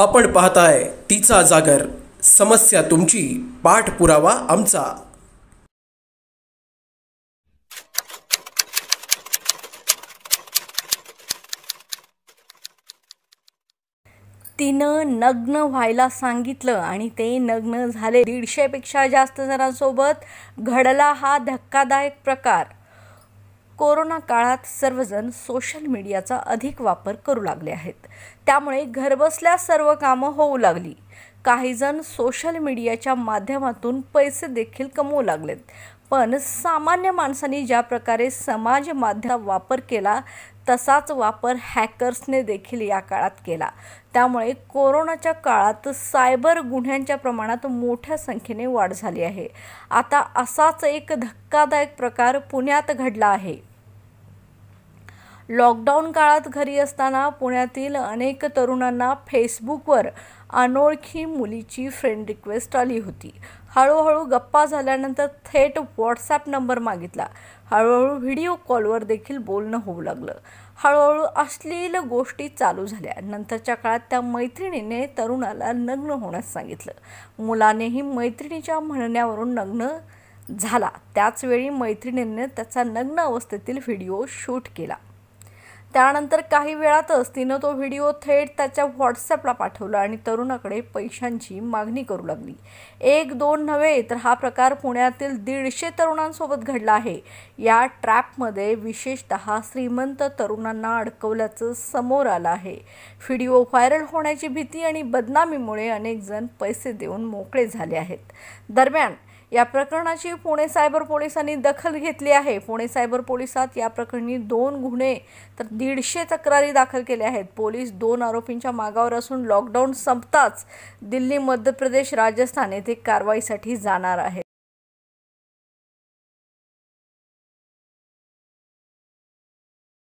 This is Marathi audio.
आपण पाहताय तिचा जागर समस्या तुमची पाठपुरावा आमचा तिनं नग्न व्हायला सांगितलं आणि ते नग्न झाले दीडशेपेक्षा जास्त जणांसोबत घडला हा धक्कादायक प्रकार कोरोना काळात सर्वजण सोशल मीडियाचा अधिक वापर करू लागले आहेत त्यामुळे घरबसल्या सर्व कामं होऊ लागली काहीजण सोशल मीडियाच्या माध्यमातून पैसे देखील कमवू लागलेत पण सामान्य माणसांनी ज्या प्रकारे समाज माध्यम वापर केला तसाच वापर हॅकर्सने देखील या काळात केला त्यामुळे कोरोनाच्या काळात सायबर गुन्ह्यांच्या प्रमाणात मोठ्या संख्येने वाढ झाली आहे आता असाच एक धक्कादायक प्रकार पुण्यात घडला आहे लॉकडाऊन काळात घरी असताना पुण्यातील अनेक तरुणांना फेसबुकवर अनोळखी मुलीची फ्रेंड रिक्वेस्ट आली होती हळूहळू गप्पा झाल्यानंतर थेट व्हॉट्सॲप नंबर मागितला हळूहळू व्हिडिओ कॉलवर देखील बोलणं होऊ लागलं हळूहळू अश्लील गोष्टी चालू झाल्या नंतरच्या काळात त्या मैत्रिणीने तरुणाला नग्न होण्यास सांगितलं मुलानेही मैत्रिणीच्या म्हणण्यावरून नग्न झाला त्याचवेळी मैत्रिणीने त्याचा नग्न अवस्थेतील व्हिडिओ शूट केला त्यानंतर काही वेळातच तिनं तो व्हिडिओ थेट त्याच्या व्हॉट्सॲपला पाठवला आणि तरुणाकडे पैशांची मागणी करू लागली एक दोन नव्हे तर हा प्रकार पुण्यातील दीडशे तरुणांसोबत घडला आहे या ट्रॅपमध्ये विशेषत श्रीमंत तरुणांना अडकवल्याचं समोर आलं आहे व्हिडिओ व्हायरल होण्याची भीती आणि बदनामीमुळे अनेक जण पैसे देऊन मोकळे झाले आहेत दरम्यान या प्रकरणाची पुणे सायबर पोलिसांनी दखल घेतली आहे पुणे सायबर पोलिसात या प्रकरणी दोन गुन्हे तर दीडशे तक्रारी दाखल केल्या आहेत पोलीस दोन आरोपींच्या मागावर असून लॉकडाऊन संपताच दिल्ली मध्य प्रदेश राजस्थान येथे कारवाईसाठी जाणार आहेत